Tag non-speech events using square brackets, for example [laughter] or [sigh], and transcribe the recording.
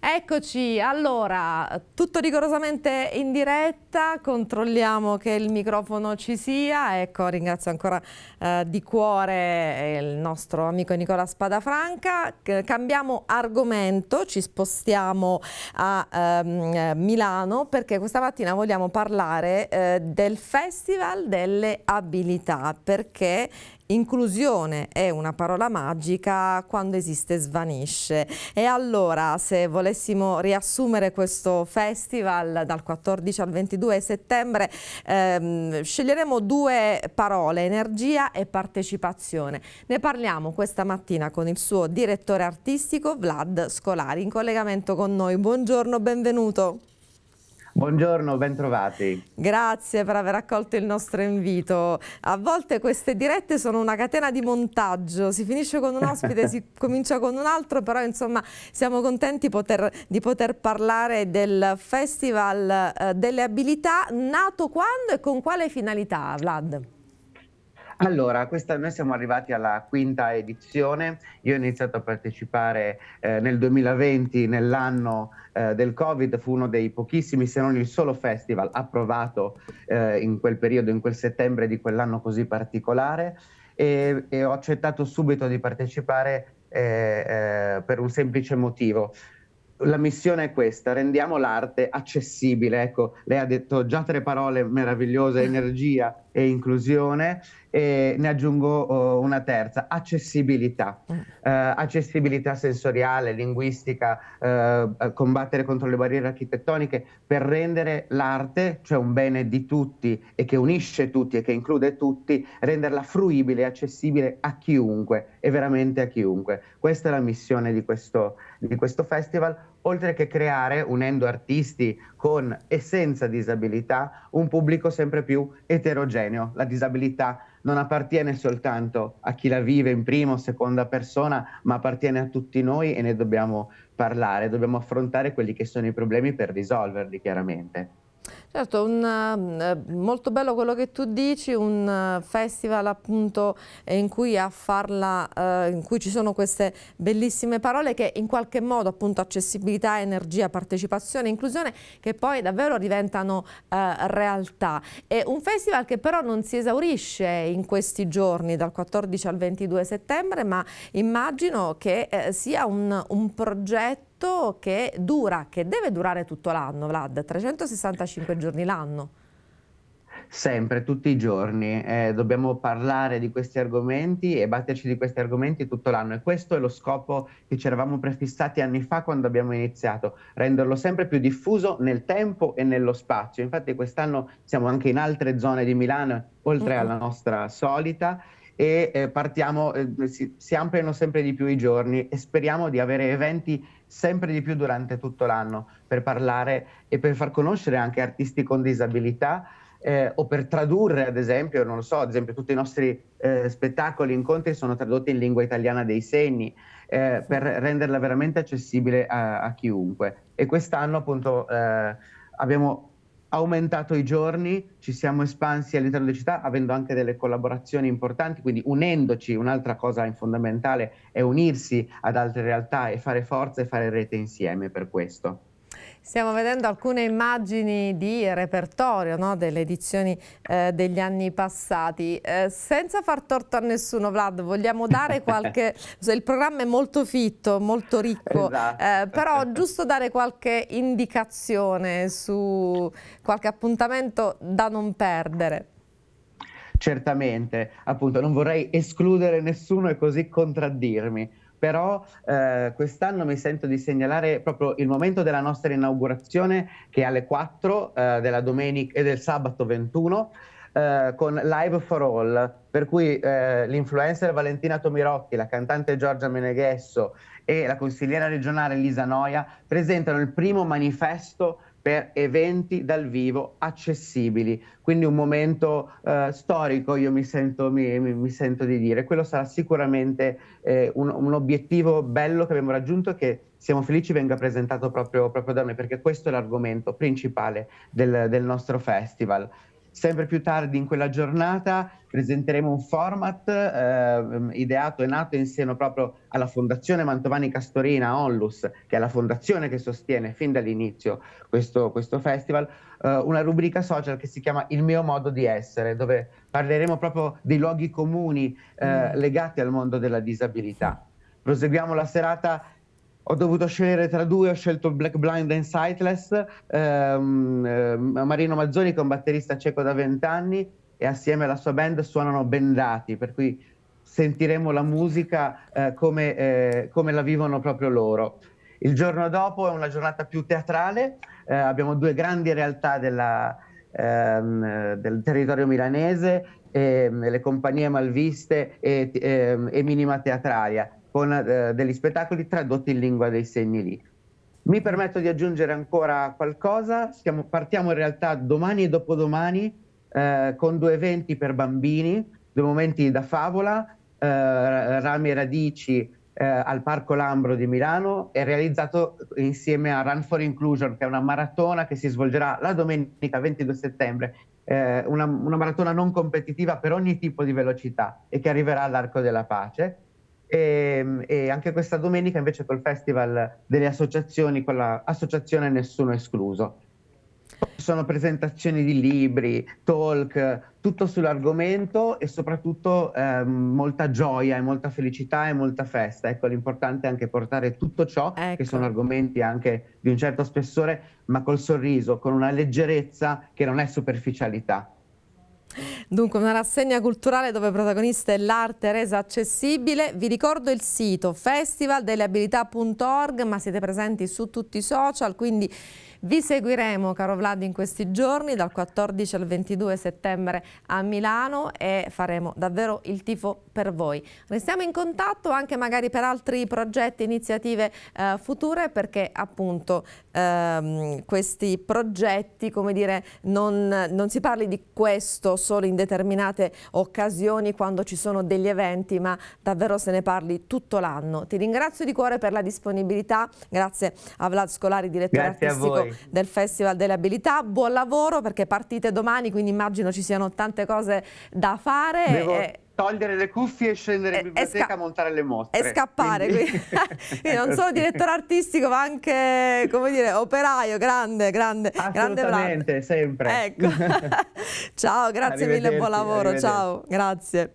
Eccoci, allora, tutto rigorosamente in diretta, controlliamo che il microfono ci sia, ecco, ringrazio ancora eh, di cuore eh, il nostro amico Nicola Spadafranca, cambiamo argomento, ci spostiamo a ehm, Milano perché questa mattina vogliamo parlare eh, del Festival delle Abilità, perché Inclusione è una parola magica, quando esiste svanisce. E allora, se volessimo riassumere questo festival dal 14 al 22 settembre, ehm, sceglieremo due parole, energia e partecipazione. Ne parliamo questa mattina con il suo direttore artistico Vlad Scolari, in collegamento con noi. Buongiorno, benvenuto. Buongiorno, bentrovati. Grazie per aver accolto il nostro invito. A volte queste dirette sono una catena di montaggio, si finisce con un ospite, si [laughs] comincia con un altro, però insomma siamo contenti poter, di poter parlare del Festival eh, delle Abilità, nato quando e con quale finalità, Vlad? Allora, questa, noi siamo arrivati alla quinta edizione, io ho iniziato a partecipare eh, nel 2020, nell'anno eh, del Covid, fu uno dei pochissimi, se non il solo festival approvato eh, in quel periodo, in quel settembre di quell'anno così particolare e, e ho accettato subito di partecipare eh, eh, per un semplice motivo la missione è questa, rendiamo l'arte accessibile. Ecco, lei ha detto già tre parole meravigliose, [laughs] energia e inclusione, e ne aggiungo uh, una terza, accessibilità. Uh, accessibilità sensoriale, linguistica, uh, combattere contro le barriere architettoniche per rendere l'arte, cioè un bene di tutti e che unisce tutti e che include tutti, renderla fruibile e accessibile a chiunque e veramente a chiunque. Questa è la missione di questo, di questo festival oltre che creare, unendo artisti con e senza disabilità, un pubblico sempre più eterogeneo. La disabilità non appartiene soltanto a chi la vive in prima o seconda persona, ma appartiene a tutti noi e ne dobbiamo parlare, dobbiamo affrontare quelli che sono i problemi per risolverli chiaramente. Certo, un, eh, eh, molto bello quello che tu dici, un eh, festival appunto in cui, farla, in cui ci sono queste bellissime parole che in qualche modo appunto accessibilità, energia, partecipazione, inclusione che poi davvero diventano realtà. È un festival che però non si esaurisce in questi giorni dal 14 al 22 settembre ma immagino che sia un, un progetto progetto che dura, che deve durare tutto l'anno, Vlad, 365 giorni l'anno. Sempre, tutti i giorni. Eh, dobbiamo parlare di questi argomenti e batterci di questi argomenti tutto l'anno. E questo è lo scopo che ci eravamo prefissati anni fa quando abbiamo iniziato, renderlo sempre più diffuso nel tempo e nello spazio. Infatti quest'anno siamo anche in altre zone di Milano, oltre mm-hmm. alla nostra solita e eh, partiamo, eh, si, si, ampliano sempre di più i giorni e speriamo di avere eventi sempre di più durante tutto l'anno per parlare e per far conoscere anche artisti con disabilità eh, o per tradurre, ad esempio, non lo so, ad esempio tutti i nostri eh, spettacoli, incontri sono tradotti in lingua italiana dei segni eh, per renderla veramente accessibile a, a, chiunque. E quest'anno appunto eh, abbiamo aumentato i giorni, ci siamo espansi all'interno delle città avendo anche delle collaborazioni importanti, quindi unendoci, un'altra cosa fondamentale è unirsi ad altre realtà e fare forza e fare rete insieme per questo. Stiamo vedendo alcune immagini di repertorio no? delle edizioni eh, degli anni passati. Eh, senza far torto a nessuno, Vlad, vogliamo dare [laughs] qualche... il programma è molto fitto, molto ricco, eh, esatto. eh, però giusto dare qualche indicazione su qualche appuntamento da non perdere. Certamente, appunto, non vorrei escludere nessuno e così contraddirmi però eh, quest'anno mi sento di segnalare proprio il momento della nostra inaugurazione che è alle 4 eh, della domenica e eh, del sabato 21 eh, con Live for All, per cui eh, l'influencer Valentina Tomirocchi, la cantante Giorgia Meneghesso e la consigliera regionale Lisa Noia presentano il primo manifesto per eventi dal vivo accessibili. Quindi un momento eh, storico, io mi sento, mi, mi sento, di dire. Quello sarà sicuramente eh, un, un, obiettivo bello che abbiamo raggiunto e che siamo felici venga presentato proprio, proprio da me, perché questo è l'argomento principale del, del nostro festival. Sempre più tardi in quella giornata presenteremo un format eh, ideato e nato insieme proprio alla Fondazione Mantovani Castorina Onlus, che è la fondazione che sostiene fin dall'inizio questo, questo festival, eh, una rubrica social che si chiama Il mio modo di essere, dove parleremo proprio dei luoghi comuni eh, mm. legati al mondo della disabilità. Proseguiamo la serata ho dovuto scegliere tra due, ho scelto Black Blind and Sightless, ehm, eh, Marino Mazzoni che è un batterista cieco da 20 anni e assieme alla sua band suonano bendati, per cui sentiremo la musica eh, come, eh, come, la vivono proprio loro. Il giorno dopo è una giornata più teatrale, eh, abbiamo due grandi realtà della, ehm, del territorio milanese, ehm, le compagnie malviste e, e, ehm, e Minima Teatraria con eh, degli spettacoli tradotti in lingua dei segni lì. Mi permetto di aggiungere ancora qualcosa, Siamo, partiamo in realtà domani e dopodomani eh, con due eventi per bambini, due momenti da favola, eh, Rami e Radici eh, al Parco Lambro di Milano è realizzato insieme a Run for Inclusion, che è una maratona che si svolgerà la domenica 22 settembre, eh, una, una maratona non competitiva per ogni tipo di velocità e che arriverà all'Arco della Pace. E, ehm, e, anche questa domenica invece col Festival delle Associazioni, con l'associazione Nessuno Escluso. Sono presentazioni di libri, talk, tutto sull'argomento e soprattutto eh, molta gioia e molta felicità e molta festa. Ecco, l'importante è anche portare tutto ciò, ecco. che sono argomenti anche di un certo spessore, ma col sorriso, con una leggerezza che non è superficialità. Dunque una rassegna culturale dove protagonista è l'arte resa accessibile. Vi ricordo il sito festivaldelleabilità.org ma siete presenti su tutti i social quindi vi seguiremo, caro Vlad, in questi giorni dal 14 al 22 settembre a Milano e faremo davvero il tifo per voi. Restiamo in contatto anche magari per altri progetti, iniziative eh, future perché appunto ehm, questi progetti, come dire, non, non si parli di questo solo in determinate occasioni quando ci sono degli eventi, ma davvero se ne parli tutto l'anno. Ti ringrazio di cuore per la disponibilità, grazie a Vlad Scolari, direttore grazie artistico del Festival delle Abilità. Buon lavoro perché partite domani, quindi immagino ci siano tante cose da fare. Devo... E togliere le cuffie e scendere in biblioteca a montare le mostre. E scappare, quindi, [laughs] [laughs] quindi non solo direttore artistico ma anche, come dire, operaio, grande, grande, grande sempre. Ecco. [laughs] ciao, grazie mille, buon lavoro, ciao, grazie.